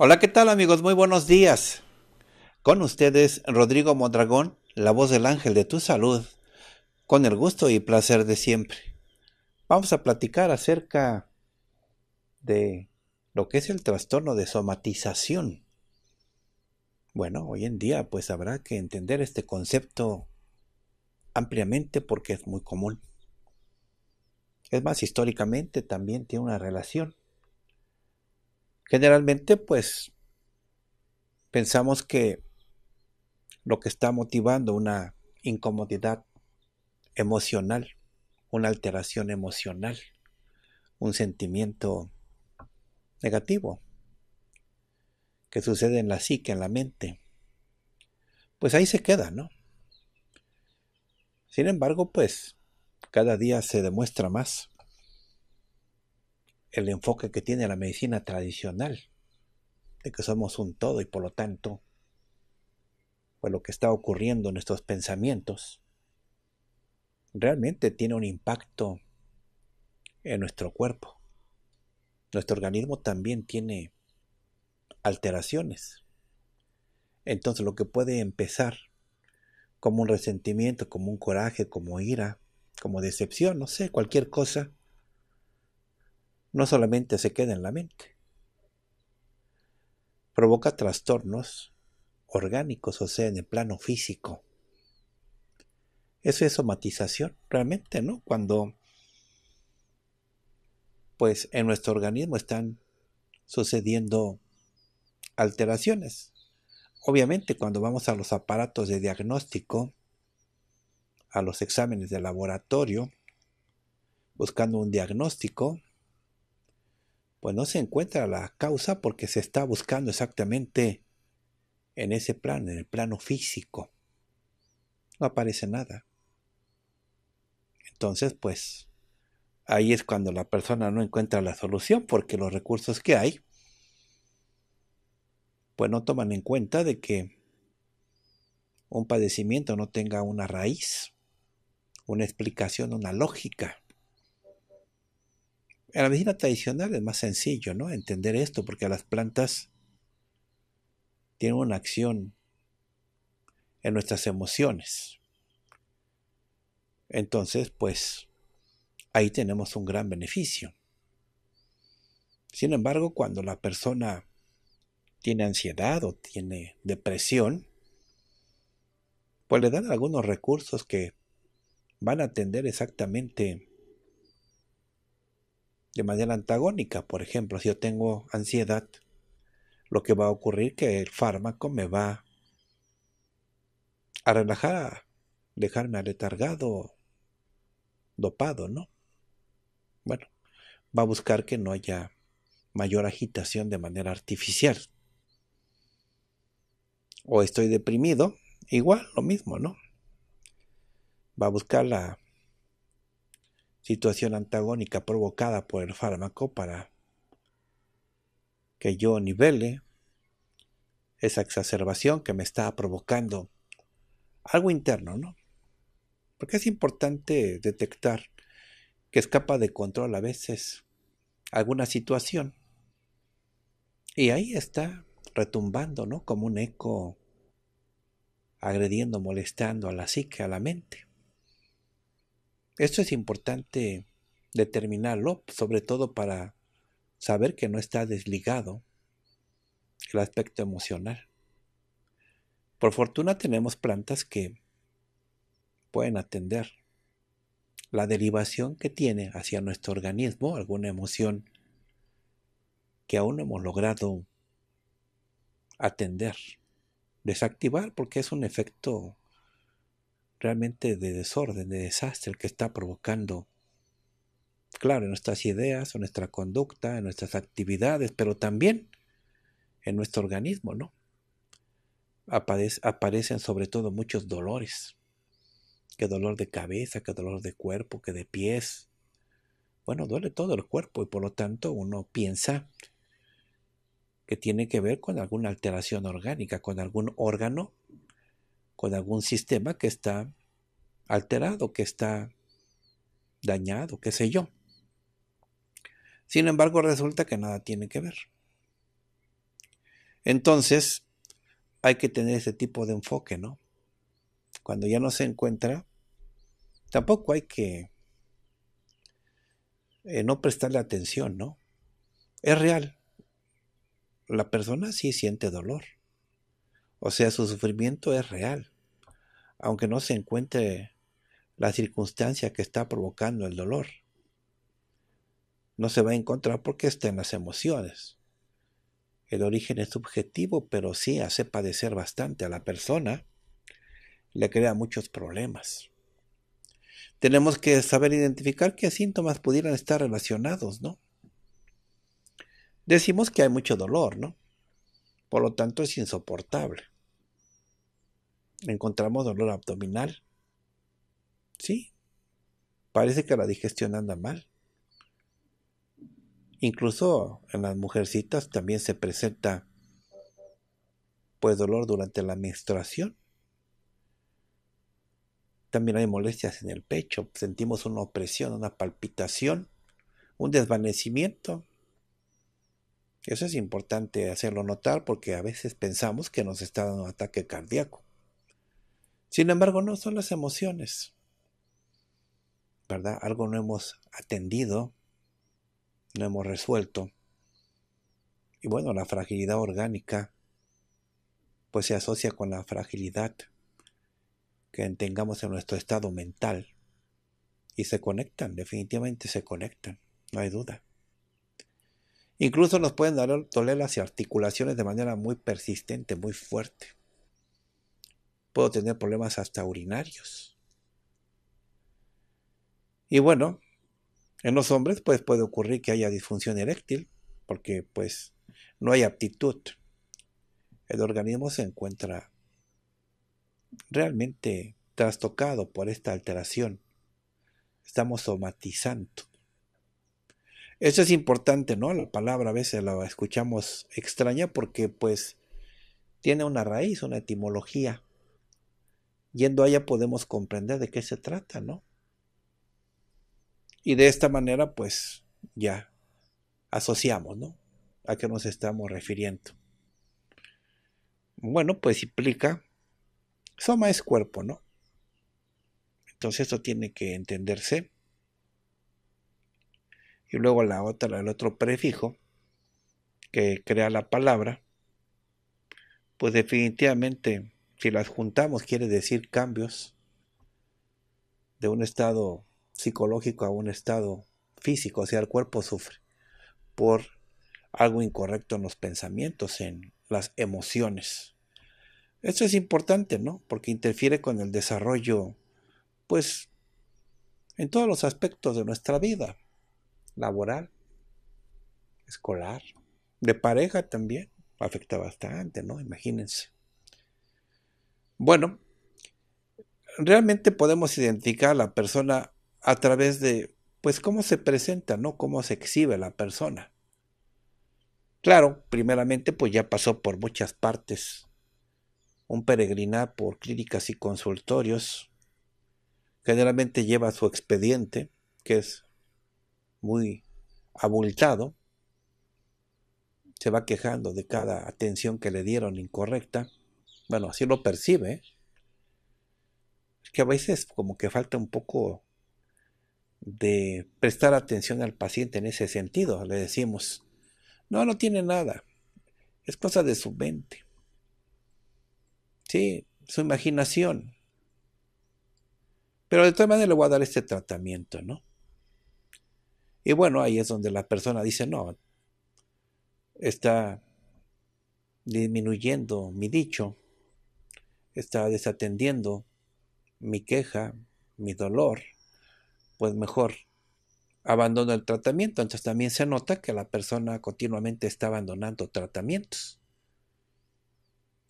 Hola, ¿qué tal amigos? Muy buenos días. Con ustedes Rodrigo Mondragón, la voz del ángel de tu salud, con el gusto y placer de siempre. Vamos a platicar acerca de lo que es el trastorno de somatización. Bueno, hoy en día pues habrá que entender este concepto ampliamente porque es muy común. Es más, históricamente también tiene una relación Generalmente, pues, pensamos que lo que está motivando una incomodidad emocional, una alteración emocional, un sentimiento negativo que sucede en la psique, en la mente, pues ahí se queda, ¿no? Sin embargo, pues cada día se demuestra más el enfoque que tiene la medicina tradicional, de que somos un todo y por lo tanto, pues, lo que está ocurriendo en nuestros pensamientos realmente tiene un impacto en nuestro cuerpo. Nuestro organismo también tiene alteraciones. Entonces lo que puede empezar como un resentimiento, como un coraje, como ira, como decepción, no sé, cualquier cosa, no solamente se queda en la mente, provoca trastornos orgánicos, o sea, en el plano físico. Eso es somatización, realmente, ¿no? Cuando, pues, en nuestro organismo están sucediendo alteraciones. Obviamente, cuando vamos a los aparatos de diagnóstico, a los exámenes de laboratorio, buscando un diagnóstico, pues no se encuentra la causa porque se está buscando exactamente en ese plano, en el plano físico. No aparece nada. Entonces, pues, ahí es cuando la persona no encuentra la solución porque los recursos que hay, pues no toman en cuenta de que un padecimiento no tenga una raíz, una explicación, una lógica. En la medicina tradicional es más sencillo, ¿no? Entender esto, porque las plantas tienen una acción en nuestras emociones. Entonces, pues, ahí tenemos un gran beneficio. Sin embargo, cuando la persona tiene ansiedad o tiene depresión, pues le dan algunos recursos que van a atender exactamente de manera antagónica. Por ejemplo, si yo tengo ansiedad, lo que va a ocurrir es que el fármaco me va a relajar, a dejarme aletargado, dopado, ¿no? Bueno, va a buscar que no haya mayor agitación de manera artificial. O estoy deprimido, igual, lo mismo, ¿no? Va a buscar la situación antagónica provocada por el fármaco para que yo nivele esa exacerbación que me está provocando algo interno, ¿no? Porque es importante detectar que escapa de control a veces alguna situación. Y ahí está retumbando, ¿no? Como un eco agrediendo, molestando a la psique, a la mente. Esto es importante determinarlo, sobre todo para saber que no está desligado el aspecto emocional. Por fortuna tenemos plantas que pueden atender la derivación que tiene hacia nuestro organismo alguna emoción que aún no hemos logrado atender, desactivar, porque es un efecto realmente de desorden, de desastre que está provocando. Claro, en nuestras ideas, en nuestra conducta, en nuestras actividades, pero también en nuestro organismo, ¿no? aparecen sobre todo muchos dolores. Que dolor de cabeza, que dolor de cuerpo, que de pies. Bueno, duele todo el cuerpo y por lo tanto uno piensa que tiene que ver con alguna alteración orgánica, con algún órgano con algún sistema que está alterado, que está dañado, qué sé yo. Sin embargo, resulta que nada tiene que ver. Entonces, hay que tener ese tipo de enfoque, ¿no? Cuando ya no se encuentra, tampoco hay que eh, no prestarle atención, ¿no? Es real. La persona sí siente dolor. O sea, su sufrimiento es real, aunque no se encuentre la circunstancia que está provocando el dolor. No se va a encontrar porque está en las emociones. El origen es subjetivo, pero sí hace padecer bastante a la persona. Le crea muchos problemas. Tenemos que saber identificar qué síntomas pudieran estar relacionados, ¿no? Decimos que hay mucho dolor, ¿no? Por lo tanto, es insoportable. Encontramos dolor abdominal. Sí. Parece que la digestión anda mal. Incluso en las mujercitas también se presenta pues dolor durante la menstruación. También hay molestias en el pecho, sentimos una opresión, una palpitación, un desvanecimiento, eso es importante hacerlo notar porque a veces pensamos que nos está dando un ataque cardíaco. Sin embargo, no son las emociones. ¿Verdad? Algo no hemos atendido, no hemos resuelto. Y bueno, la fragilidad orgánica pues se asocia con la fragilidad que tengamos en nuestro estado mental. Y se conectan, definitivamente se conectan, no hay duda. Incluso nos pueden dar doler y articulaciones de manera muy persistente, muy fuerte. Puedo tener problemas hasta urinarios. Y bueno, en los hombres pues puede ocurrir que haya disfunción eréctil porque pues no hay aptitud. El organismo se encuentra realmente trastocado por esta alteración. Estamos somatizando. Eso es importante, ¿no? La palabra a veces la escuchamos extraña porque pues tiene una raíz, una etimología. Yendo allá podemos comprender de qué se trata, ¿no? Y de esta manera pues ya asociamos, ¿no? A qué nos estamos refiriendo. Bueno, pues implica, soma es cuerpo, ¿no? Entonces esto tiene que entenderse y luego la otra, el otro prefijo que crea la palabra, pues definitivamente si las juntamos quiere decir cambios de un estado psicológico a un estado físico, o sea, el cuerpo sufre por algo incorrecto en los pensamientos, en las emociones. Esto es importante, ¿no? Porque interfiere con el desarrollo, pues, en todos los aspectos de nuestra vida laboral, escolar, de pareja también. Afecta bastante, ¿no? Imagínense. Bueno, realmente podemos identificar a la persona a través de, pues, cómo se presenta, ¿no? Cómo se exhibe la persona. Claro, primeramente, pues ya pasó por muchas partes. Un peregrinar por clínicas y consultorios. Generalmente lleva su expediente, que es muy abultado, se va quejando de cada atención que le dieron incorrecta. Bueno, así lo percibe. Es que a veces como que falta un poco de prestar atención al paciente en ese sentido. Le decimos, no, no tiene nada. Es cosa de su mente. Sí, su imaginación. Pero de todas maneras le voy a dar este tratamiento, ¿no? Y bueno, ahí es donde la persona dice, no, está disminuyendo mi dicho, está desatendiendo mi queja, mi dolor, pues mejor abandono el tratamiento. Entonces también se nota que la persona continuamente está abandonando tratamientos.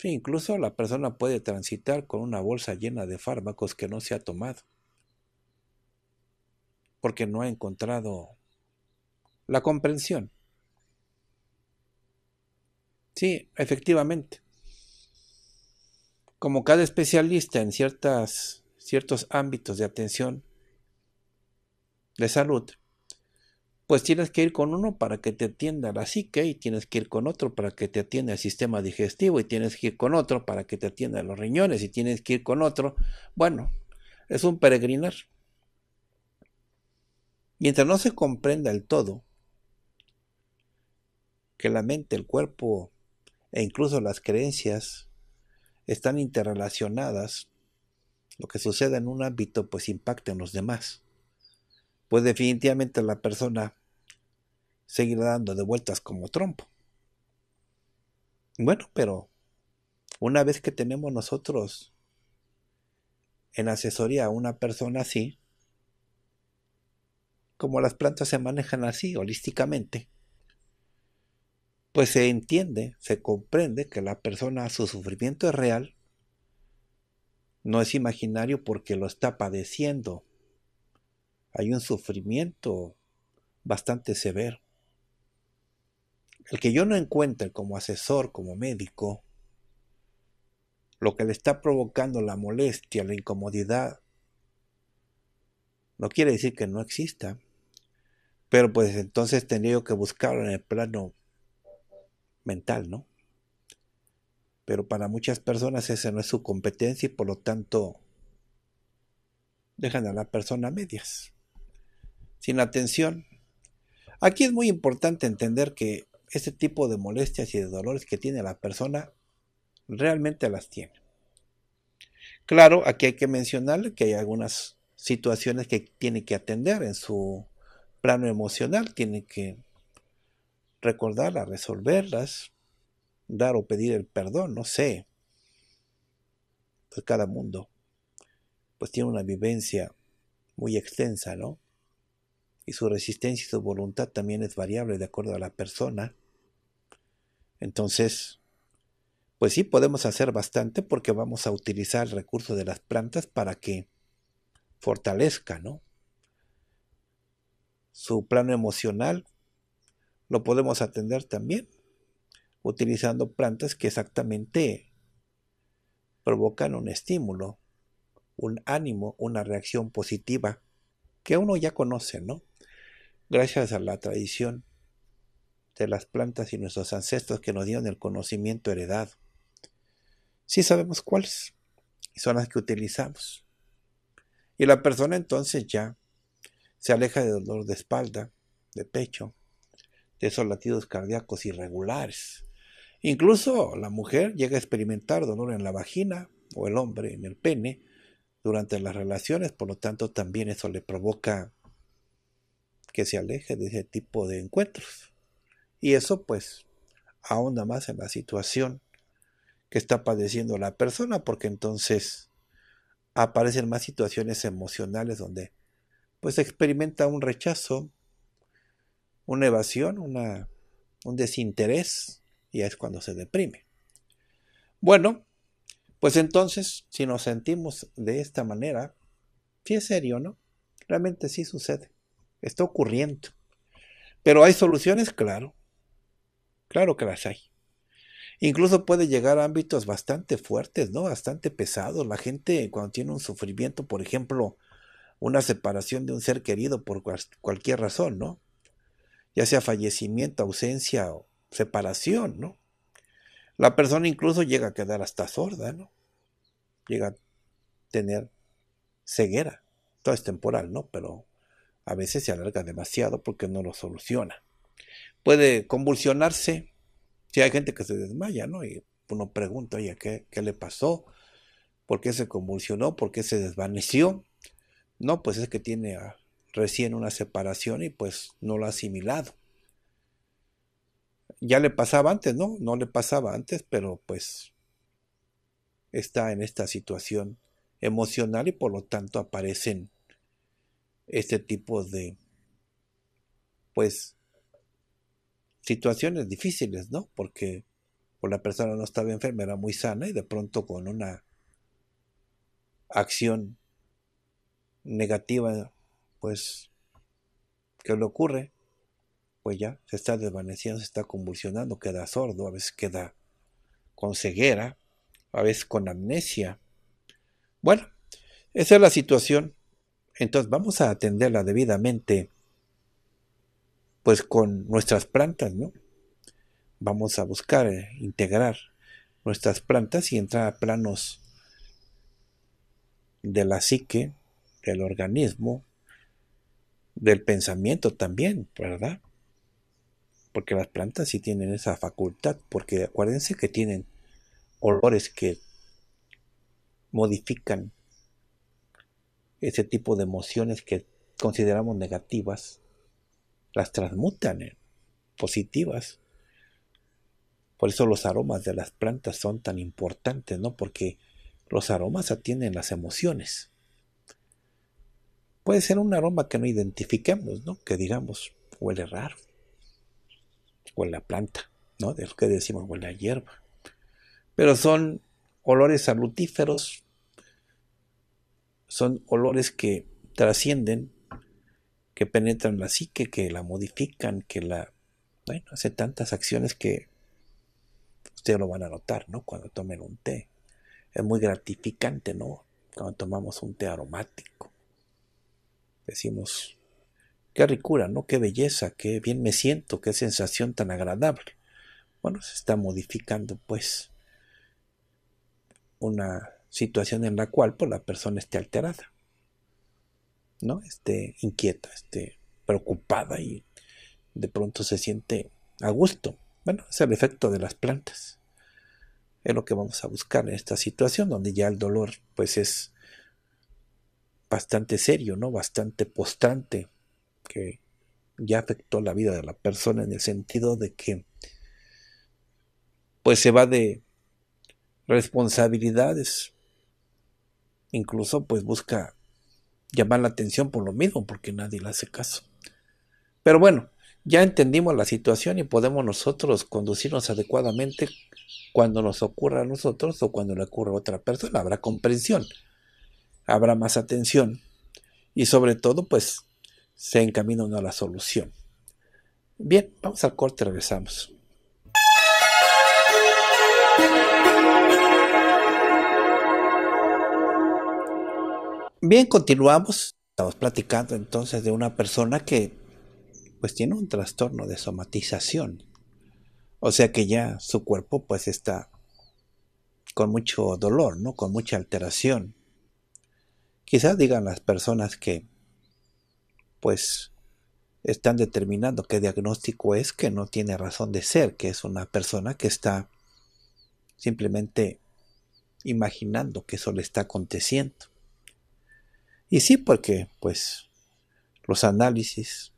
incluso la persona puede transitar con una bolsa llena de fármacos que no se ha tomado, porque no ha encontrado la comprensión. Sí, efectivamente. Como cada especialista en ciertas, ciertos ámbitos de atención de salud, pues tienes que ir con uno para que te atienda la psique y tienes que ir con otro para que te atienda el sistema digestivo y tienes que ir con otro para que te atienda los riñones y tienes que ir con otro. Bueno, es un peregrinar. Mientras no se comprenda el todo, que la mente, el cuerpo e incluso las creencias están interrelacionadas, lo que sucede en un ámbito pues impacta en los demás. Pues definitivamente la persona seguirá dando de vueltas como trompo. Bueno, pero una vez que tenemos nosotros en asesoría a una persona así, como las plantas se manejan así, holísticamente, pues se entiende, se comprende que la persona, su sufrimiento es real, no es imaginario porque lo está padeciendo. Hay un sufrimiento bastante severo. El que yo no encuentre como asesor, como médico, lo que le está provocando la molestia, la incomodidad, no quiere decir que no exista. Pero pues entonces tendría que buscarlo en el plano mental, ¿no? Pero para muchas personas esa no es su competencia y por lo tanto dejan a la persona a medias, sin atención. Aquí es muy importante entender que este tipo de molestias y de dolores que tiene la persona realmente las tiene. Claro, aquí hay que mencionarle que hay algunas situaciones que tiene que atender en su plano emocional, tiene que recordarlas, resolverlas, dar o pedir el perdón, no sé. Pues cada mundo pues tiene una vivencia muy extensa, ¿no? Y su resistencia y su voluntad también es variable de acuerdo a la persona. Entonces, pues sí podemos hacer bastante porque vamos a utilizar el recurso de las plantas para que fortalezca, ¿no? Su plano emocional lo podemos atender también utilizando plantas que exactamente provocan un estímulo, un ánimo, una reacción positiva que uno ya conoce, ¿no? Gracias a la tradición de las plantas y nuestros ancestros que nos dieron el conocimiento heredado. Sí sabemos cuáles son las que utilizamos. Y la persona entonces ya se aleja del dolor de espalda, de pecho, de esos latidos cardíacos irregulares. Incluso la mujer llega a experimentar dolor en la vagina o el hombre en el pene durante las relaciones, por lo tanto también eso le provoca que se aleje de ese tipo de encuentros. Y eso pues ahonda más en la situación que está padeciendo la persona, porque entonces aparecen más situaciones emocionales donde pues experimenta un rechazo, una evasión, una, un desinterés, y es cuando se deprime. Bueno, pues entonces, si nos sentimos de esta manera, si es serio, ¿no? Realmente sí sucede, está ocurriendo. Pero hay soluciones, claro, claro que las hay. Incluso puede llegar a ámbitos bastante fuertes, ¿no? Bastante pesados. La gente cuando tiene un sufrimiento, por ejemplo, una separación de un ser querido por cualquier razón, ¿no? ya sea fallecimiento, ausencia o separación, ¿no? La persona incluso llega a quedar hasta sorda, ¿no? Llega a tener ceguera. Todo es temporal, ¿no? Pero a veces se alarga demasiado porque no lo soluciona. Puede convulsionarse. Si hay gente que se desmaya, ¿no? Y uno pregunta, oye, ¿qué, qué le pasó? ¿Por qué se convulsionó? ¿Por qué se desvaneció? No, pues es que tiene recién una separación y pues no lo ha asimilado. Ya le pasaba antes, ¿no? No le pasaba antes, pero pues está en esta situación emocional y por lo tanto aparecen este tipo de pues situaciones difíciles, ¿no? Porque por pues, la persona no estaba enferma, era muy sana y de pronto con una acción negativa pues, ¿qué le ocurre? Pues ya se está desvaneciendo, se está convulsionando, queda sordo, a veces queda con ceguera, a veces con amnesia. Bueno, esa es la situación. Entonces vamos a atenderla debidamente, pues con nuestras plantas, ¿no? Vamos a buscar eh, integrar nuestras plantas y entrar a planos de la psique, del organismo, del pensamiento también, ¿verdad? Porque las plantas sí tienen esa facultad, porque acuérdense que tienen olores que modifican ese tipo de emociones que consideramos negativas, las transmutan en positivas. Por eso los aromas de las plantas son tan importantes, ¿no? Porque los aromas atienden las emociones. Puede ser un aroma que no identifiquemos, ¿no? Que digamos, huele raro, huele a planta, ¿no? lo que decimos huele a hierba. Pero son olores salutíferos, son olores que trascienden, que penetran la psique, que la modifican, que la... Bueno, hace tantas acciones que ustedes lo van a notar, ¿no? Cuando tomen un té. Es muy gratificante, ¿no? Cuando tomamos un té aromático. Decimos, qué ricura, ¿no? Qué belleza, qué bien me siento, qué sensación tan agradable. Bueno, se está modificando pues una situación en la cual pues, la persona esté alterada, ¿no? Esté inquieta, esté preocupada y de pronto se siente a gusto. Bueno, es el efecto de las plantas. Es lo que vamos a buscar en esta situación donde ya el dolor pues es bastante serio, ¿no? Bastante postrante, que ya afectó la vida de la persona en el sentido de que pues se va de responsabilidades. Incluso pues busca llamar la atención por lo mismo, porque nadie le hace caso. Pero bueno, ya entendimos la situación y podemos nosotros conducirnos adecuadamente cuando nos ocurra a nosotros o cuando le ocurra a otra persona. Habrá comprensión habrá más atención y sobre todo pues se encamina a la solución. Bien, vamos al corte, regresamos. Bien, continuamos. Estamos platicando entonces de una persona que pues tiene un trastorno de somatización. O sea que ya su cuerpo pues está con mucho dolor, ¿no? Con mucha alteración. Quizás digan las personas que, pues, están determinando qué diagnóstico es que no tiene razón de ser, que es una persona que está simplemente imaginando que eso le está aconteciendo. Y sí, porque, pues, los análisis,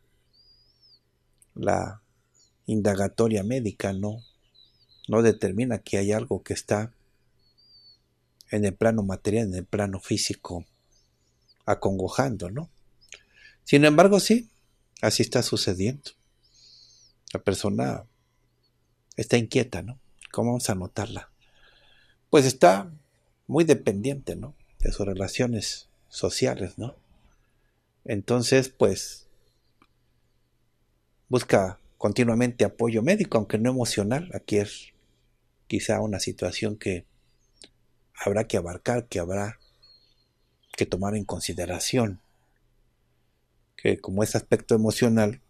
la indagatoria médica no, no determina que hay algo que está en el plano material, en el plano físico acongojando, ¿no? Sin embargo, sí, así está sucediendo. La persona está inquieta, ¿no? ¿Cómo vamos a notarla? Pues está muy dependiente, ¿no? De sus relaciones sociales, ¿no? Entonces, pues, busca continuamente apoyo médico, aunque no emocional. Aquí es quizá una situación que habrá que abarcar, que habrá que tomar en consideración, que como es aspecto emocional,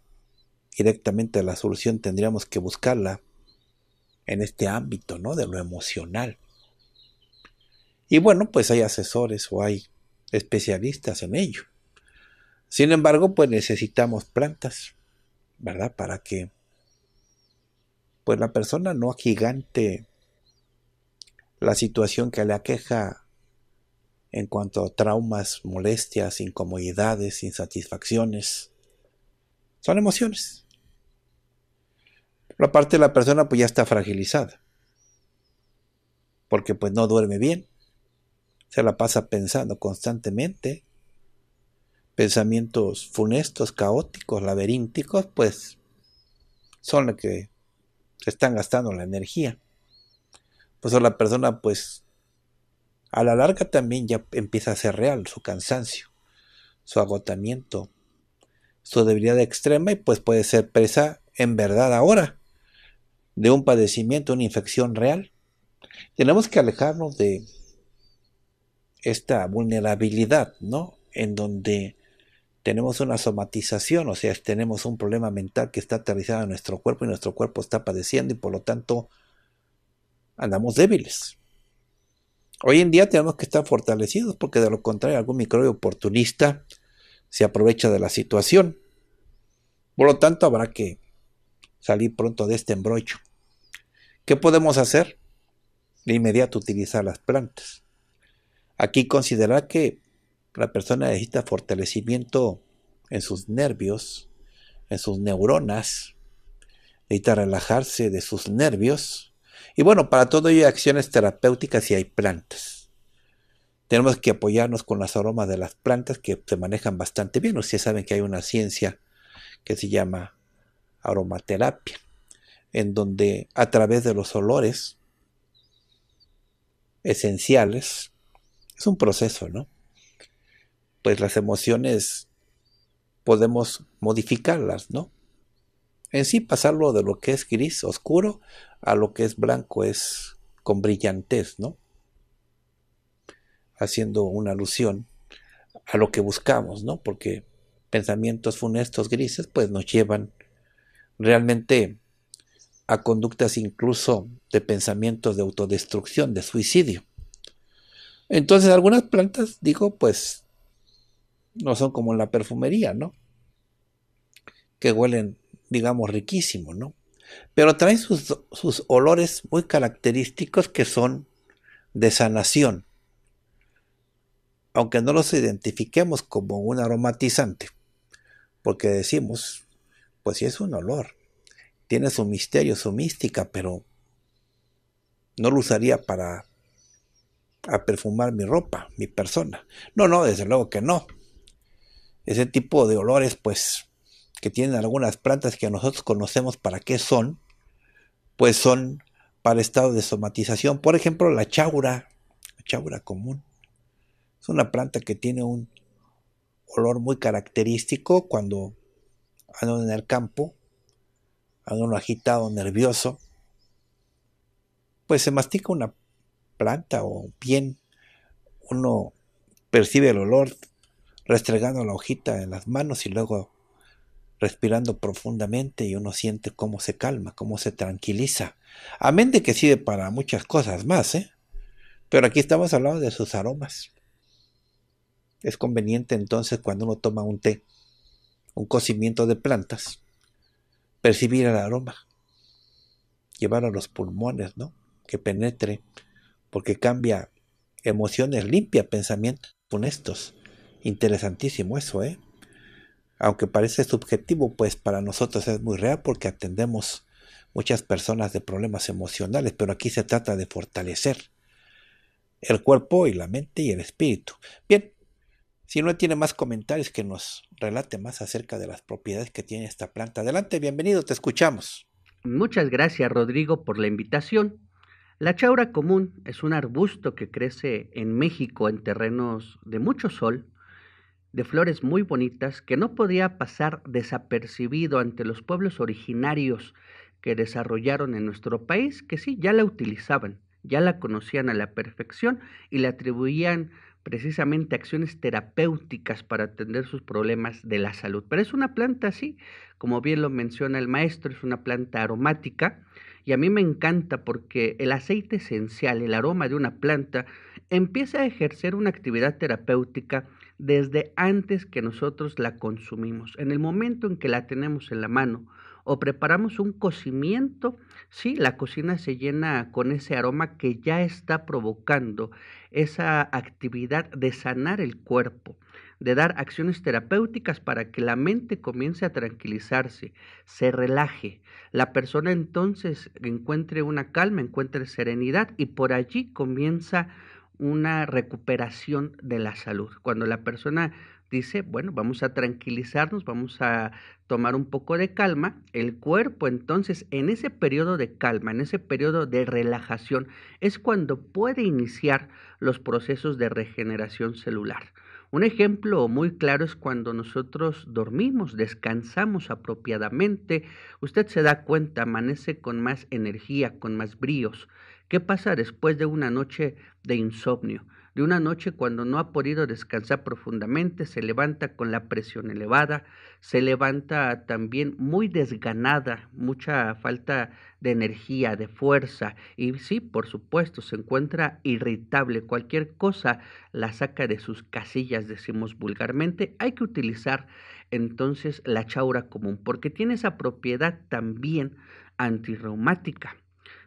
directamente la solución tendríamos que buscarla en este ámbito, ¿no? De lo emocional. Y bueno, pues hay asesores o hay especialistas en ello. Sin embargo, pues necesitamos plantas, ¿verdad? Para que pues la persona no agigante la situación que le aqueja en cuanto a traumas, molestias, incomodidades, insatisfacciones. Son emociones. La parte de la persona pues ya está fragilizada. Porque pues no duerme bien. Se la pasa pensando constantemente. Pensamientos funestos, caóticos, laberínticos, pues son los que se están gastando la energía. Pues la persona pues a la larga también ya empieza a ser real su cansancio, su agotamiento, su debilidad extrema y pues puede ser presa en verdad ahora de un padecimiento, una infección real. Tenemos que alejarnos de esta vulnerabilidad, ¿no? En donde tenemos una somatización, o sea, tenemos un problema mental que está aterrizado en nuestro cuerpo y nuestro cuerpo está padeciendo y por lo tanto andamos débiles. Hoy en día tenemos que estar fortalecidos porque de lo contrario algún microbio oportunista se aprovecha de la situación. Por lo tanto, habrá que salir pronto de este embrollo. ¿Qué podemos hacer? De inmediato utilizar las plantas. Aquí considerar que la persona necesita fortalecimiento en sus nervios, en sus neuronas, necesita relajarse de sus nervios y bueno, para todo ello hay acciones terapéuticas y hay plantas. Tenemos que apoyarnos con las aromas de las plantas que se manejan bastante bien. Ustedes saben que hay una ciencia que se llama aromaterapia, en donde a través de los olores esenciales, es un proceso, ¿no? Pues las emociones podemos modificarlas, ¿no? en sí pasarlo de lo que es gris oscuro a lo que es blanco es con brillantez, ¿no? Haciendo una alusión a lo que buscamos, ¿no? Porque pensamientos funestos grises pues nos llevan realmente a conductas incluso de pensamientos de autodestrucción, de suicidio. Entonces algunas plantas, digo, pues no son como en la perfumería, ¿no? Que huelen digamos, riquísimo, ¿no? Pero trae sus, olores muy característicos que son de sanación, aunque no los identifiquemos como un aromatizante, porque decimos, pues sí es un olor, tiene su misterio, su mística, pero no lo usaría para perfumar mi ropa, mi persona. No, no, desde luego que no. Ese tipo de olores, pues, que tienen algunas plantas que nosotros conocemos para qué son, pues son para el estado de somatización. Por ejemplo, la chaura, la chaura común. Es una planta que tiene un olor muy característico cuando andan en el campo, uno agitado, nervioso. Pues se mastica una planta o bien uno percibe el olor restregando la hojita en las manos y luego respirando profundamente y uno siente cómo se calma, cómo se tranquiliza. Amén de que sirve para muchas cosas más, ¿eh? Pero aquí estamos hablando de sus aromas. Es conveniente entonces cuando uno toma un té, un cocimiento de plantas, percibir el aroma, llevar a los pulmones, ¿no? Que penetre, porque cambia emociones, limpia pensamientos honestos. Interesantísimo eso, ¿eh? aunque parece subjetivo, pues para nosotros es muy real porque atendemos muchas personas de problemas emocionales, pero aquí se trata de fortalecer el cuerpo y la mente y el espíritu. Bien, si no tiene más comentarios que nos relate más acerca de las propiedades que tiene esta planta. Adelante, bienvenido, te escuchamos. Muchas gracias Rodrigo por la invitación. La chaura común es un arbusto que crece en México en terrenos de mucho sol de flores muy bonitas que no podía pasar desapercibido ante los pueblos originarios que desarrollaron en nuestro país, que sí, ya la utilizaban, ya la conocían a la perfección y le atribuían precisamente acciones terapéuticas para atender sus problemas de la salud. Pero es una planta así, como bien lo menciona el maestro, es una planta aromática y a mí me encanta porque el aceite esencial, el aroma de una planta, empieza a ejercer una actividad terapéutica desde antes que nosotros la consumimos. En el momento en que la tenemos en la mano o preparamos un cocimiento, sí, la cocina se llena con ese aroma que ya está provocando esa actividad de sanar el cuerpo, de dar acciones terapéuticas para que la mente comience a tranquilizarse, se relaje. La persona entonces encuentre una calma, encuentre serenidad y por allí comienza a una recuperación de la salud. Cuando la persona dice, bueno, vamos a tranquilizarnos, vamos a tomar un poco de calma, el cuerpo entonces en ese periodo de calma, en ese periodo de relajación, es cuando puede iniciar los procesos de regeneración celular. Un ejemplo muy claro es cuando nosotros dormimos, descansamos apropiadamente, usted se da cuenta, amanece con más energía, con más bríos. ¿Qué pasa después de una noche de insomnio? De una noche cuando no ha podido descansar profundamente, se levanta con la presión elevada, se levanta también muy desganada, mucha falta de energía, de fuerza y sí, por supuesto, se encuentra irritable. Cualquier cosa la saca de sus casillas, decimos vulgarmente. Hay que utilizar entonces la chaura común porque tiene esa propiedad también antirreumática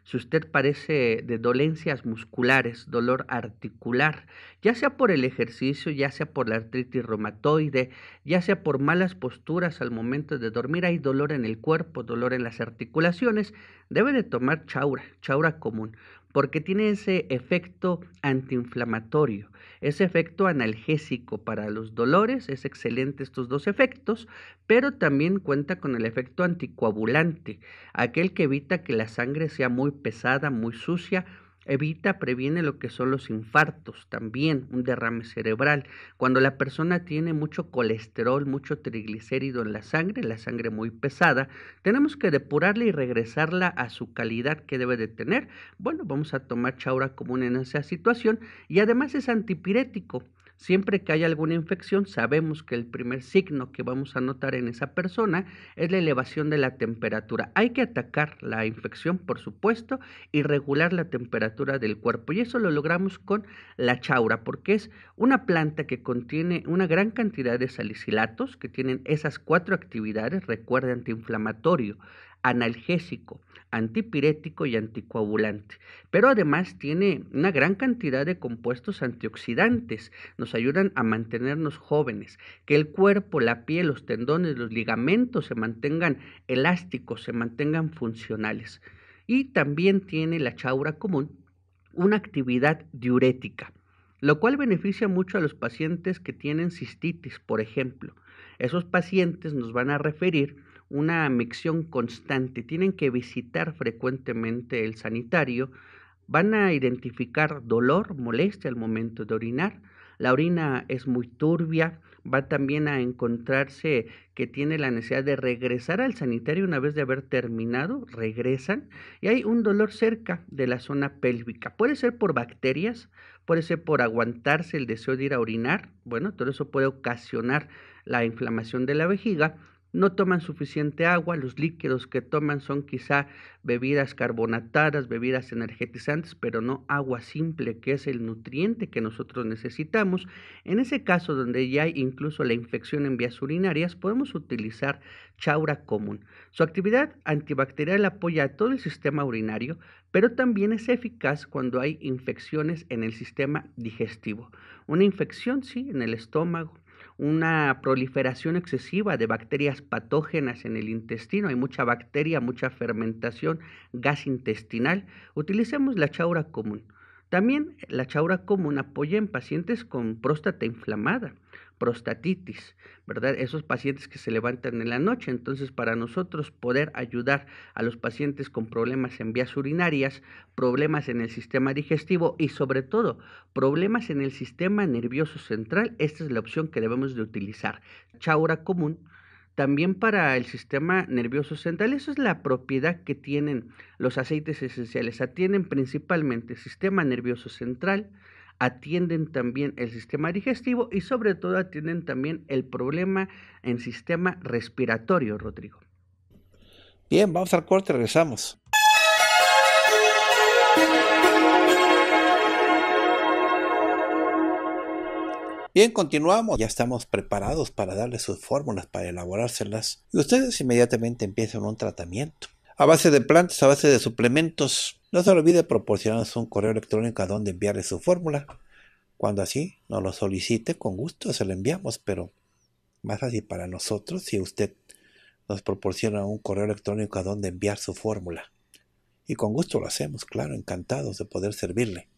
si usted parece de dolencias musculares, dolor articular, ya sea por el ejercicio, ya sea por la artritis reumatoide, ya sea por malas posturas al momento de dormir, hay dolor en el cuerpo, dolor en las articulaciones, debe de tomar chaura, chaura común porque tiene ese efecto antiinflamatorio, ese efecto analgésico para los dolores, es excelente estos dos efectos, pero también cuenta con el efecto anticoagulante, aquel que evita que la sangre sea muy pesada, muy sucia, Evita, previene lo que son los infartos, también un derrame cerebral. Cuando la persona tiene mucho colesterol, mucho triglicérido en la sangre, la sangre muy pesada, tenemos que depurarla y regresarla a su calidad que debe de tener. Bueno, vamos a tomar chaura común en esa situación y además es antipirético. Siempre que hay alguna infección, sabemos que el primer signo que vamos a notar en esa persona es la elevación de la temperatura. Hay que atacar la infección, por supuesto, y regular la temperatura del cuerpo. Y eso lo logramos con la chaura, porque es una planta que contiene una gran cantidad de salicilatos, que tienen esas cuatro actividades, recuerde, antiinflamatorio, analgésico, antipirético y anticoagulante. Pero además tiene una gran cantidad de compuestos antioxidantes. Nos ayudan a mantenernos jóvenes, que el cuerpo, la piel, los tendones, los ligamentos se mantengan elásticos, se mantengan funcionales. Y también tiene la chaura común una actividad diurética, lo cual beneficia mucho a los pacientes que tienen cistitis, por ejemplo. Esos pacientes nos van a referir una micción constante, tienen que visitar frecuentemente el sanitario, van a identificar dolor, molestia al momento de orinar, la orina es muy turbia, va también a encontrarse que tiene la necesidad de regresar al sanitario una vez de haber terminado, regresan y hay un dolor cerca de la zona pélvica. Puede ser por bacterias, puede ser por aguantarse el deseo de ir a orinar, bueno, todo eso puede ocasionar la inflamación de la vejiga no toman suficiente agua, los líquidos que toman son quizá bebidas carbonatadas, bebidas energetizantes, pero no agua simple, que es el nutriente que nosotros necesitamos. En ese caso donde ya hay incluso la infección en vías urinarias, podemos utilizar chaura común. Su actividad antibacterial apoya a todo el sistema urinario, pero también es eficaz cuando hay infecciones en el sistema digestivo. Una infección, sí, en el estómago, una proliferación excesiva de bacterias patógenas en el intestino, hay mucha bacteria, mucha fermentación, gas intestinal, utilicemos la chaura común. También la chaura común apoya en pacientes con próstata inflamada, prostatitis, ¿verdad? Esos pacientes que se levantan en la noche. Entonces, para nosotros poder ayudar a los pacientes con problemas en vías urinarias, problemas en el sistema digestivo y sobre todo problemas en el sistema nervioso central, esta es la opción que debemos de utilizar. Chaura común. También para el sistema nervioso central, esa es la propiedad que tienen los aceites esenciales. Atienden principalmente el sistema nervioso central, atienden también el sistema digestivo y sobre todo atienden también el problema en sistema respiratorio, Rodrigo. Bien, vamos al corte, regresamos. Bien, continuamos. Ya estamos preparados para darles sus fórmulas para elaborárselas y ustedes inmediatamente empiezan un tratamiento a base de plantas, a base de suplementos. No se olvide proporcionarnos un correo electrónico a donde enviarle su fórmula. Cuando así nos lo solicite, con gusto se lo enviamos, pero más así para nosotros si usted nos proporciona un correo electrónico a donde enviar su fórmula. Y con gusto lo hacemos, claro, encantados de poder servirle.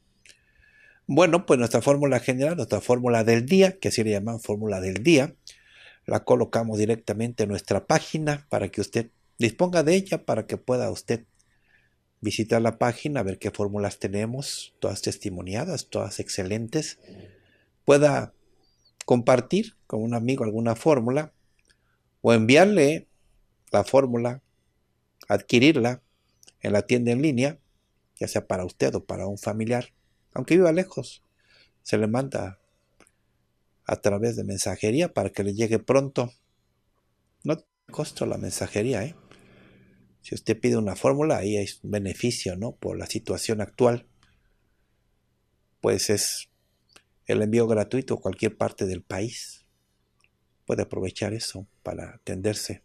Bueno, pues nuestra fórmula general, nuestra fórmula del día, que así le llaman fórmula del día, la colocamos directamente en nuestra página para que usted Disponga de ella para que pueda usted visitar la página, ver qué fórmulas tenemos, todas testimoniadas, todas excelentes. Pueda compartir con un amigo alguna fórmula o enviarle la fórmula, adquirirla en la tienda en línea, ya sea para usted o para un familiar, aunque viva lejos. Se le manda a través de mensajería para que le llegue pronto. No costo la mensajería, ¿eh? Si usted pide una fórmula, ahí hay un beneficio, ¿no? Por la situación actual. Pues es el envío gratuito a cualquier parte del país. Puede aprovechar eso para atenderse.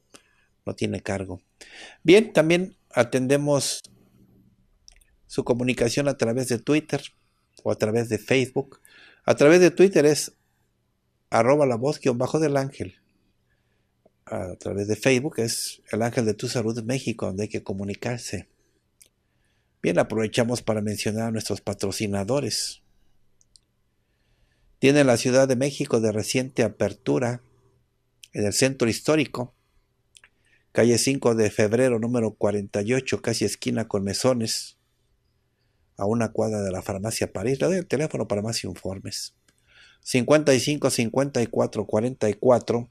No tiene cargo. Bien, también atendemos su comunicación a través de Twitter o a través de Facebook. A través de Twitter es arroba la voz bajo del ángel a través de Facebook, es el Ángel de Tu Salud México, donde hay que comunicarse. Bien, aprovechamos para mencionar a nuestros patrocinadores. Tiene la Ciudad de México de reciente apertura en el centro histórico, calle 5 de febrero número 48, casi esquina con mesones, a una cuadra de la farmacia París. Le doy el teléfono para más informes. 55 54 44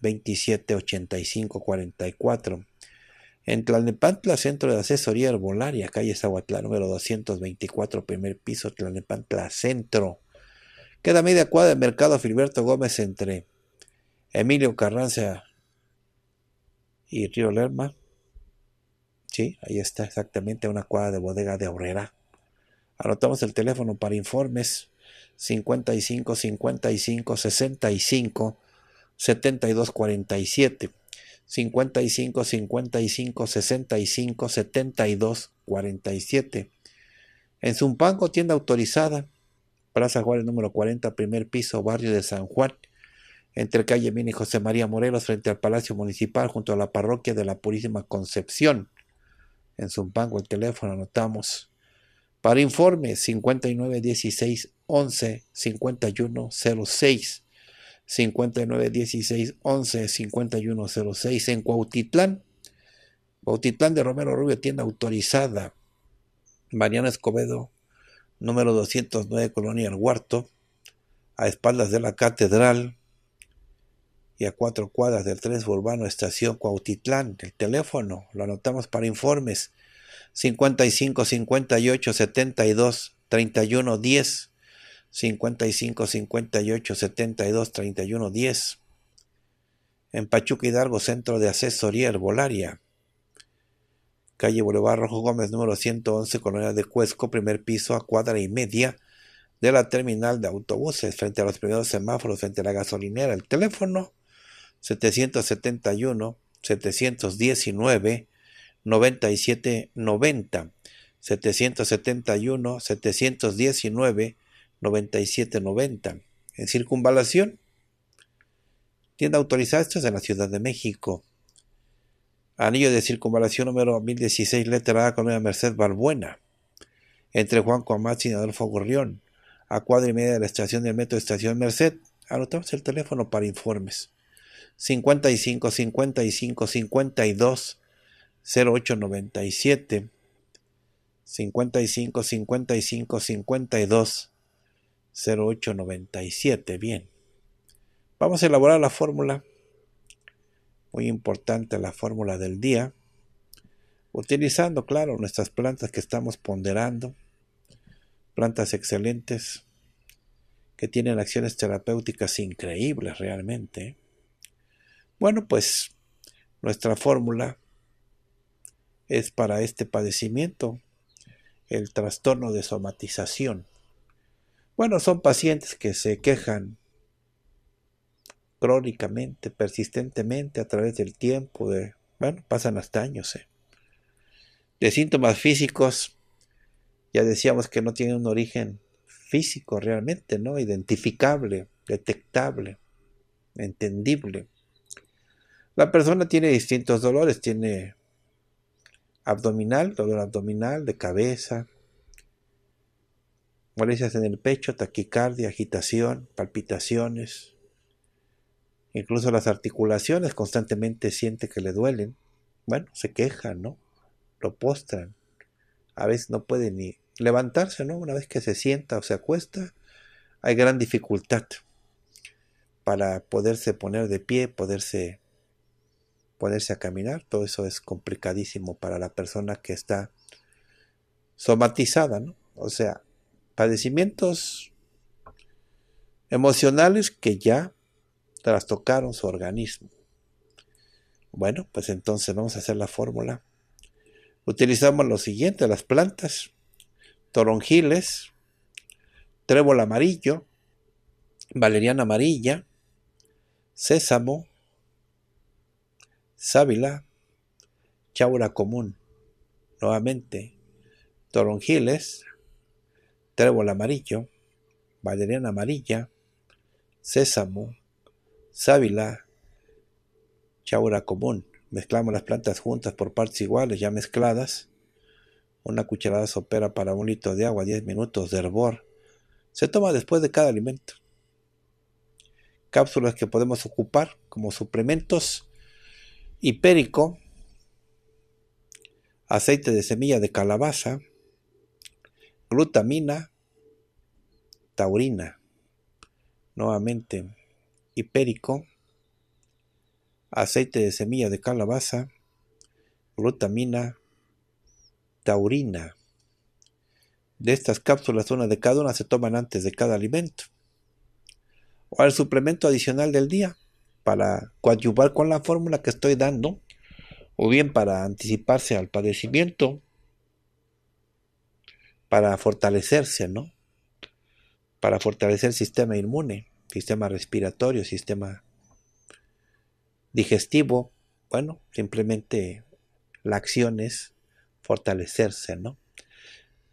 278544. En Tlalnepantla, Centro de Asesoría Herbolaria, calle Zahuatlán, número 224, primer piso, Tlalnepantla Centro. Queda media cuadra de Mercado Filiberto Gómez entre Emilio Carranza y Río Lerma. Sí, ahí está exactamente una cuadra de bodega de obrera. Anotamos el teléfono para informes 55 55 65 7247 55 55 65 72 47 en Zumpango tienda autorizada Plaza Juárez número 40 primer piso barrio de San Juan entre calle Mina y José María Morelos frente al Palacio Municipal junto a la parroquia de la Purísima Concepción en Zumpango el teléfono anotamos para informe 59 16 11 51 06 59 16 11 5106 en Cuautitlán. Cuautitlán de Romero Rubio, tienda autorizada. Mariana Escobedo, número 209, Colonia El a espaldas de la Catedral y a cuatro cuadras del 3 urbano Estación Cuautitlán. El teléfono, lo anotamos para informes, 55 58 72 31 10. 55 58 72 31 10. En Pachuca Hidalgo, Centro de Asesoría Herbolaria. Calle Boulevard Rojo Gómez, número 111, Colonia de Cuesco, primer piso a cuadra y media de la terminal de autobuses, frente a los primeros semáforos, frente a la gasolinera. El teléfono 771 719 9790 771 719 9790 en circunvalación. Tienda autorizada, esto es en la Ciudad de México. Anillo de circunvalación número 1016, letra A, Colonia Merced Barbuena. Entre Juan Coamaz y Adolfo Gorrión. A cuadra y media de la estación del metro Estación Merced. Anotamos el teléfono para informes. 55 55 52 0897 55 55 52 0897. Bien. Vamos a elaborar la fórmula. Muy importante la fórmula del día. Utilizando, claro, nuestras plantas que estamos ponderando. Plantas excelentes que tienen acciones terapéuticas increíbles realmente. Bueno, pues nuestra fórmula es para este padecimiento, el trastorno de somatización bueno, son pacientes que se quejan crónicamente, persistentemente a través del tiempo, de, bueno, pasan hasta años. Eh, de síntomas físicos, ya decíamos que no tienen un origen físico realmente, ¿no? Identificable, detectable, entendible. La persona tiene distintos dolores, tiene abdominal, dolor abdominal, de cabeza, molestias en el pecho, taquicardia, agitación, palpitaciones. Incluso las articulaciones constantemente siente que le duelen. Bueno, se quejan, ¿no? Lo postran. A veces no puede ni levantarse, ¿no? Una vez que se sienta o se acuesta, hay gran dificultad para poderse poner de pie, poderse ponerse a caminar, todo eso es complicadísimo para la persona que está somatizada, ¿no? O sea, padecimientos emocionales que ya trastocaron su organismo. Bueno, pues entonces vamos a hacer la fórmula. Utilizamos lo siguiente, las plantas, toronjiles, trébol amarillo, valeriana amarilla, sésamo, sábila, chaura común. Nuevamente, toronjiles, trébol amarillo, valeriana amarilla, sésamo, sábila, chaura común. Mezclamos las plantas juntas por partes iguales, ya mezcladas. Una cucharada sopera para un litro de agua, 10 minutos de hervor. Se toma después de cada alimento. Cápsulas que podemos ocupar como suplementos. Hipérico, aceite de semilla de calabaza, glutamina, taurina, nuevamente hipérico, aceite de semilla de calabaza, glutamina, taurina. De estas cápsulas, una de cada una se toman antes de cada alimento. O al suplemento adicional del día para coadyuvar con la fórmula que estoy dando, o bien para anticiparse al padecimiento para fortalecerse, ¿no? Para fortalecer el sistema inmune, sistema respiratorio, sistema digestivo. Bueno, simplemente la acción es fortalecerse, ¿no?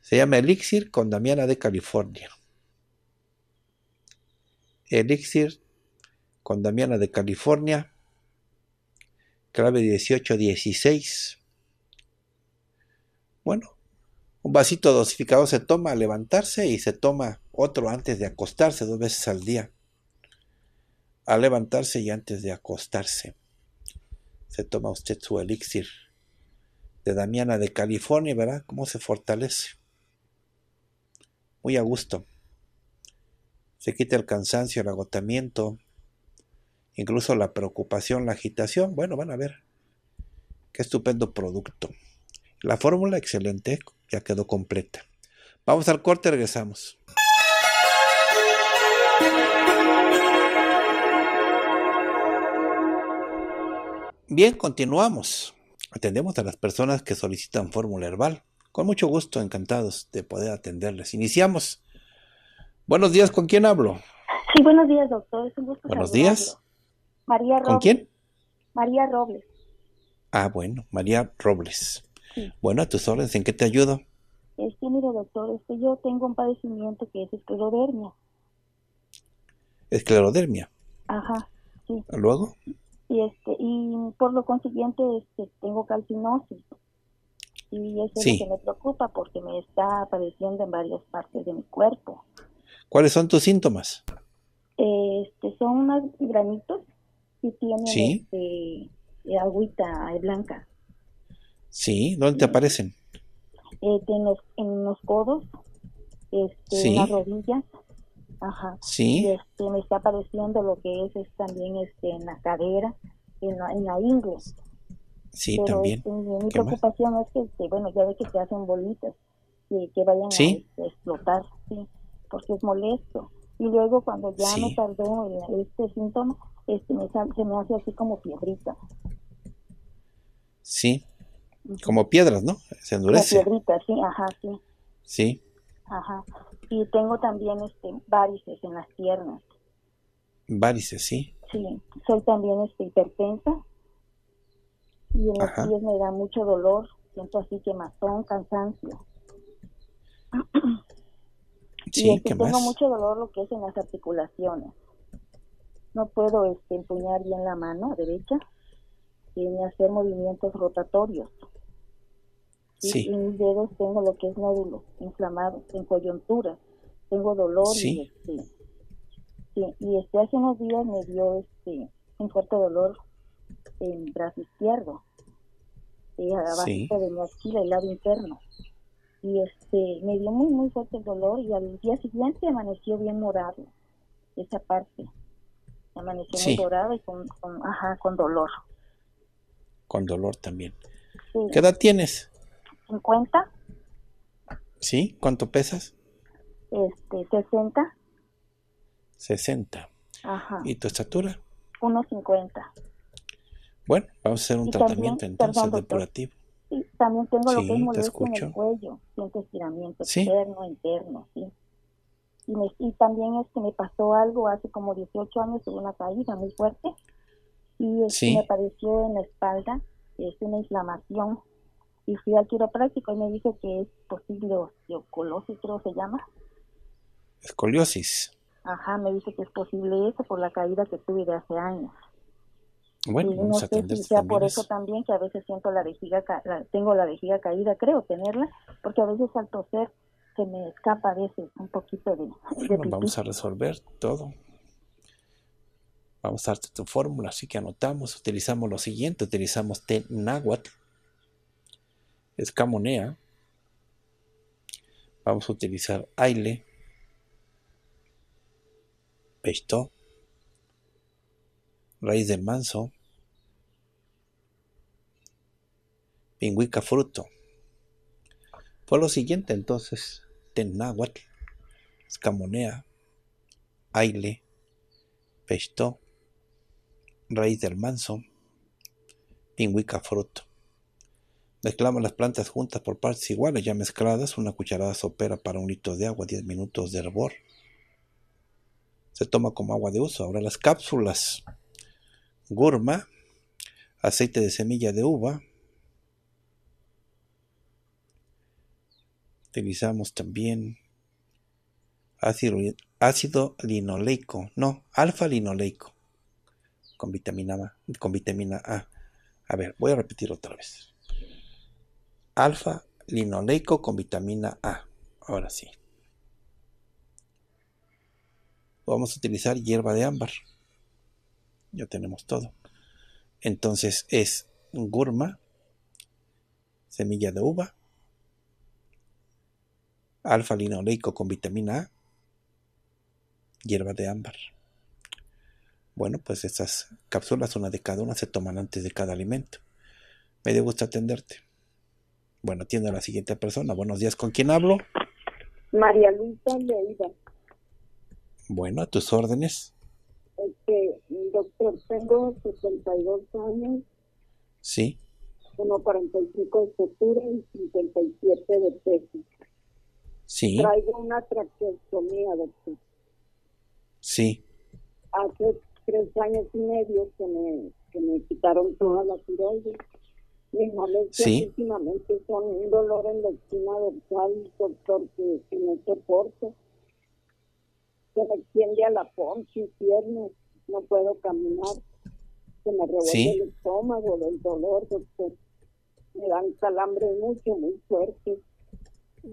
Se llama Elixir con Damiana de California. Elixir con Damiana de California, clave 1816. Bueno, un vasito dosificado se toma al levantarse y se toma otro antes de acostarse dos veces al día. Al levantarse y antes de acostarse. Se toma usted su elixir de Damiana de California, ¿verdad? Cómo se fortalece. Muy a gusto. Se quita el cansancio, el agotamiento, incluso la preocupación, la agitación. Bueno, van a ver. Qué estupendo producto. La fórmula excelente, ya quedó completa. Vamos al corte, regresamos. Bien, continuamos. Atendemos a las personas que solicitan fórmula herbal. Con mucho gusto, encantados de poder atenderles. Iniciamos. Buenos días, ¿con quién hablo? Sí, buenos días, doctor. Es un gusto. Buenos días. María ¿Con quién? María Robles. Ah, bueno, María Robles. Bueno, a tus órdenes, ¿en qué te ayudo? Es que, mire, doctor, es yo tengo un padecimiento que es esclerodermia. ¿Esclerodermia? Ajá, sí. ¿Luego? Y, este, y por lo consiguiente, este, tengo calcinosis. Y eso es lo que me preocupa porque me está apareciendo en varias partes de mi cuerpo. ¿Cuáles son tus síntomas? Este, son unos granitos y tienen este, eh, agüita blanca. Sí, ¿dónde te aparecen? Eh, en, los, en los codos, este, en las rodillas. Ajá. Sí. Este, me está apareciendo lo que es, es también este, en la cadera, en la, en la ingle. Sí, también. Este, mi preocupación es que, bueno, ya ve que se hacen bolitas y que vayan a, este, explotar, sí, porque es molesto. Y luego cuando ya no me tardó en este síntoma, este, me, se me hace así como piedrita. Sí, como piedras, ¿no? Se endurece. Las piedritas, sí, ajá, sí. Sí. Ajá. Y tengo también este, varices en las piernas. Varices, sí. Sí, soy también este, hipertensa. Y en las los pies me da mucho dolor. Siento así quemazón, cansancio. Sí, y este, tengo mucho dolor lo que es en las articulaciones. No puedo este, empuñar bien la mano derecha ni hacer movimientos rotatorios. Y en mis dedos tengo lo que es nódulo inflamado, en coyuntura. Tengo dolor y, este, sí, y este, hace unos días me dio este un fuerte dolor en brazo izquierdo, y eh, abajo de mi axila, el lado interno. Y este me dio muy, muy fuerte el dolor y al día siguiente amaneció bien morado, esa parte. Amaneció muy morado y con, ajá, con dolor con dolor también. ¿Qué edad tienes? 50. ¿Sí? ¿Cuánto pesas? Este, 60. 60. Ajá. ¿Y tu estatura? 1,50. Bueno, vamos a hacer un tratamiento entonces depurativo. Sí, también tengo lo que en el cuello, siento estiramiento externo, interno, sí. Y, y también es que me pasó algo hace como 18 años, tuve una caída muy fuerte y sí. me apareció en la espalda, es una inflamación. Y fui al quiropráctico y me dijo que es posible osteocolosis, creo que se llama. Escoliosis. Ajá, me dice que es posible eso por la caída que tuve de hace años. Bueno, y no sé sea por eso, también que a veces siento la vejiga, la, tengo la vejiga caída, creo tenerla, porque a veces al toser se me escapa a veces un poquito de... de bueno, vamos a resolver todo. Vamos a darte tu fórmula, así que anotamos, utilizamos lo siguiente, utilizamos ten náhuatl, escamonea. vamos a utilizar aile, pesto, raíz de manso, pingüica fruto. Fue pues lo siguiente entonces, tenáhuatl, escamonea, aile, pesto, raíz del manso, pingüica fruto. Mezclamos las plantas juntas por partes iguales, ya mezcladas, una cucharada sopera para un litro de agua, 10 minutos de hervor. Se toma como agua de uso. Ahora las cápsulas, gurma, aceite de semilla de uva. Utilizamos también ácido linoleico, no, alfa linoleico con vitamina A. Con vitamina a. a ver, voy a repetir otra vez. Alfa linoleico con vitamina A. Ahora sí. Vamos a utilizar hierba de ámbar. Ya tenemos todo. Entonces es gurma, semilla de uva, alfa linoleico con vitamina A, hierba de ámbar. Bueno, pues estas cápsulas, una de cada una, se toman antes de cada alimento. Me dio gusto atenderte. Bueno, atiendo a la siguiente persona. Buenos días, ¿con quién hablo? María Luisa Leiva. Bueno, a tus órdenes. Este, doctor, tengo 62 años. Sí. 45 de estatura y 57 de peso. Sí. Traigo una traqueostomía, doctor. Sí. Hace tres años y medio que me, que me quitaron toda la tiroides. Mis molestias últimamente son un dolor en la esquina dorsal, doctor, que, no soporto. Se me extiende a la poncha piernas, no puedo caminar. Se me revuelve el estómago el dolor, doctor. Me dan calambres mucho, muy fuertes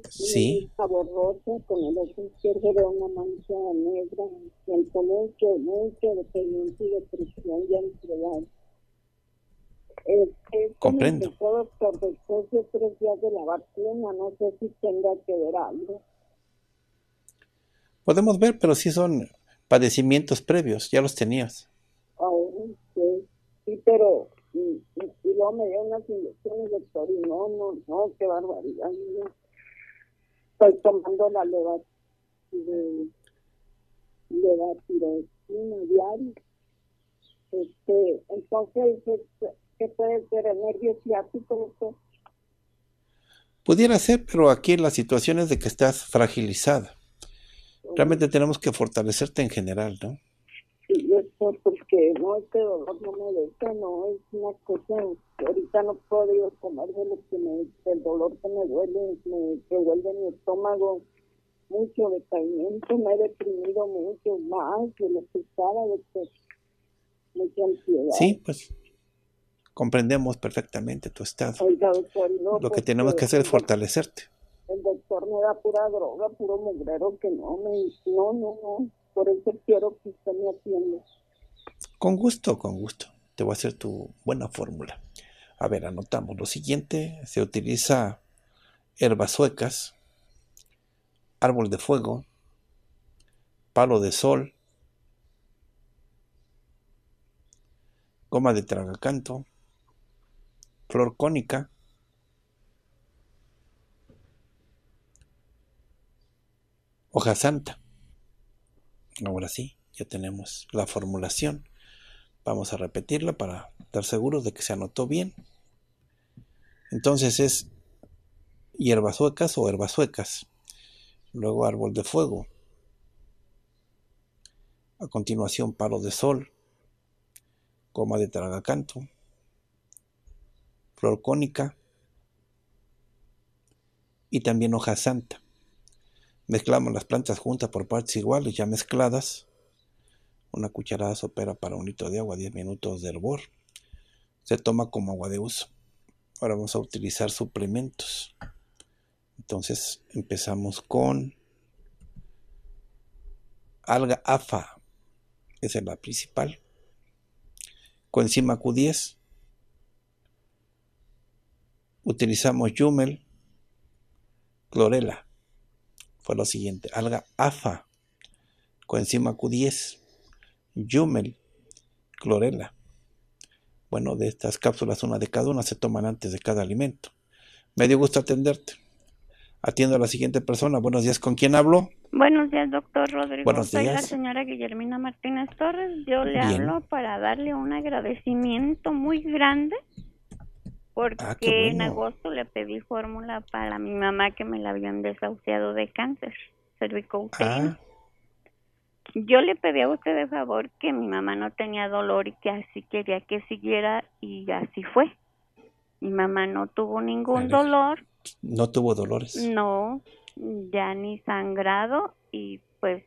Sí. Saboroso, con el ojo se de una mancha negra el color que mucho de pendiente y depresión ansiedad. Este Comprendo. Doctor, después de tres días de la vacuna, no sé si tenga que ver algo. Podemos ver, pero sí son padecimientos previos, ya los tenías. sí. pero y, y, luego me dio una inyecciones, doctor, y no, no, no, qué barbaridad estoy tomando la de diaria. Este, entonces, este, ¿qué puede ser el nervio ciático? Esto? Pudiera ser, pero aquí la situación es de que estás fragilizada. Realmente tenemos que fortalecerte en general, ¿no? Sí, yo pues porque no, este dolor no me deja, no, es una cosa que ahorita no puedo ir a comer de lo que me, el dolor que me duele, me revuelve mi estómago, mucho decaimiento, me he deprimido mucho más de lo que estaba, de que mucha ansiedad. Sí, pues comprendemos perfectamente tu estado. lo que pues, tenemos que hacer es fortalecerte. El doctor me da pura droga, puro mugrero que no me... No, no, no. Por eso quiero que usted me atienda. Con gusto, con gusto. Te voy a hacer tu buena fórmula. A ver, anotamos lo siguiente. Se utiliza herbas suecas, árbol de fuego, palo de sol, goma de tragacanto, flor cónica, hoja santa. Ahora sí, ya tenemos la formulación. Vamos a repetirla para estar seguros de que se anotó bien. Entonces es hierbas suecas o herbas suecas. Luego árbol de fuego. A continuación palo de sol. Coma de tragacanto. Flor cónica. Y también hoja santa. Mezclamos las plantas juntas por partes iguales, ya mezcladas una cucharada sopera para un litro de agua, 10 minutos de hervor. Se toma como agua de uso. Ahora vamos a utilizar suplementos. Entonces empezamos con alga AFA, esa es la principal. Coenzima Q10. Utilizamos Yumel, clorela. Fue lo siguiente, alga AFA, coenzima Q10. Jumel, clorela. Bueno, de estas cápsulas, una de cada una se toman antes de cada alimento. Me dio gusto atenderte. Atiendo a la siguiente persona. Buenos días, ¿con quién hablo? Buenos días, doctor Rodrigo. Buenos días. la señora Guillermina Martínez Torres. Yo le hablo para darle un agradecimiento muy grande porque ah, en agosto le pedí fórmula para mi mamá que me la habían desahuciado de cáncer cervicouterino. Ah, yo le pedí a usted de favor que mi mamá no tenía dolor y que así quería que siguiera y así fue. Mi mamá no tuvo ningún dolor. No tuvo dolores. No, ya ni sangrado y pues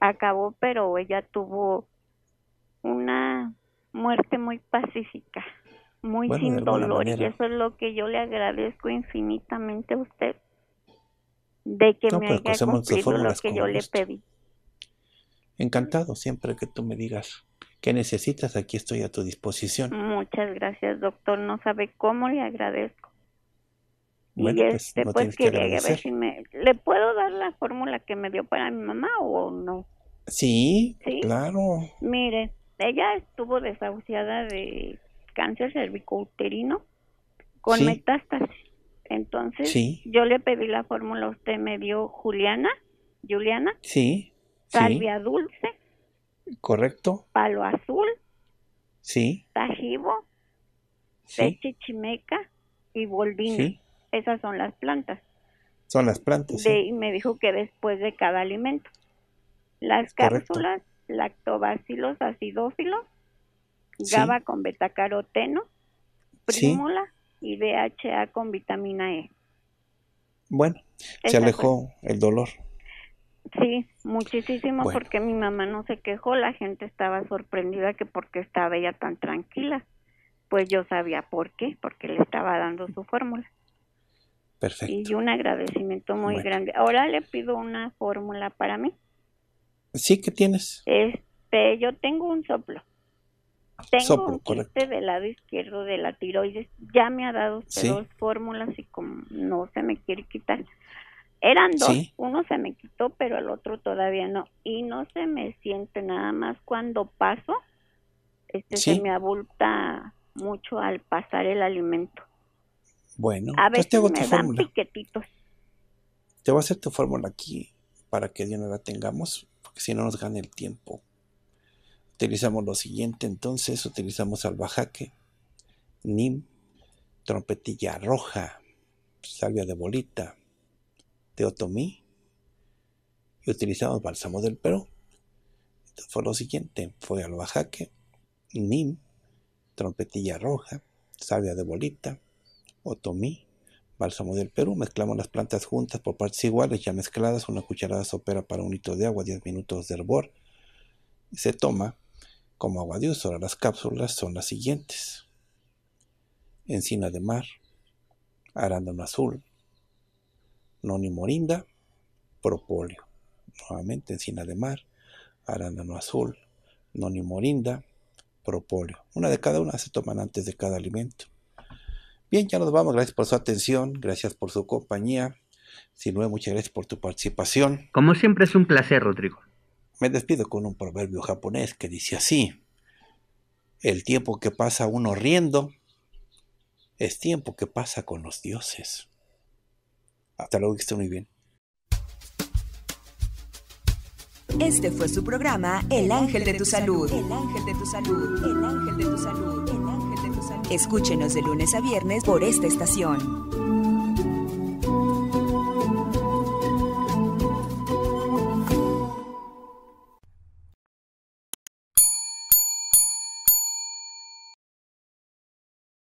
acabó, pero ella tuvo una muerte muy pacífica, muy sin dolor. Y eso es lo que yo le agradezco infinitamente a usted, de que me pues, haya pues, cumplido lo que yo le pedí. Encantado siempre que tú me digas qué necesitas, aquí estoy a tu disposición. Muchas gracias, doctor. No sabe cómo le agradezco. Bueno, pues, este, pues que ver ¿Le puedo dar la fórmula que me dio para mi mamá o no? Sí, claro. Mire, ella estuvo desahuciada de cáncer cervicouterino con metástasis. Entonces, yo le pedí la fórmula, usted me dio Juliana, Juliana. Sí salvia dulce. Correcto. Palo azul. Sí. Tajibo. Sí. y volvina. Esas son las plantas. Son las plantas. sí. Y me dijo que después de cada alimento. Las cápsulas, lactobacilos acidófilos, GABA con betacaroteno, primula y DHA con vitamina E. Bueno, se alejó el dolor. Sí, muchísimo, porque mi mamá no se quejó, la gente estaba sorprendida que porque estaba ella tan tranquila. Pues yo sabía por qué, porque le estaba dando su fórmula. Perfecto. Y un agradecimiento muy grande. Ahora le pido una fórmula para mí. Sí, ¿qué tienes? Este, yo tengo un soplo. Tengo soplo, un del lado izquierdo de la tiroides. Ya me ha dado usted dos fórmulas y como no se me quiere quitar, eran dos, uno se me quitó, pero el otro todavía no. Y no se me siente nada más cuando paso, este se me abulta mucho al pasar el alimento. Bueno, a te hago piquetitos. Te voy a hacer tu fórmula aquí para que dios no la tengamos, porque si no nos gana el tiempo. Utilizamos lo siguiente, entonces utilizamos albahaca nim, trompetilla roja, salvia de bolita, de Otomí y utilizamos bálsamo del Perú. Entonces fue lo siguiente, fue al nim, trompetilla roja, savia de bolita, otomí, bálsamo del Perú. Mezclamos las plantas juntas por partes iguales, ya mezcladas, una cucharada sopera para un litro de agua, 10 minutos de hervor. Se toma como agua de uso. Ahora las cápsulas son las siguientes. Encina de mar, arándano azul, noni morinda, propóleo. Nuevamente encina de mar, arándano azul, noni morinda, propóleo. Una de cada una se toman antes de cada alimento. Bien, ya nos vamos. Gracias por su atención, gracias por su compañía. no, muchas gracias por tu participación. Como siempre es un placer, Rodrigo. Me despido con un proverbio japonés que dice así. El tiempo que pasa uno riendo es tiempo que pasa con los dioses. Hasta luego, esté muy bien. Este fue su programa El Ángel de tu Salud. El Ángel de tu Salud. El Ángel de tu Salud. El Ángel de tu Salud. Escúchenos de lunes a viernes por esta estación.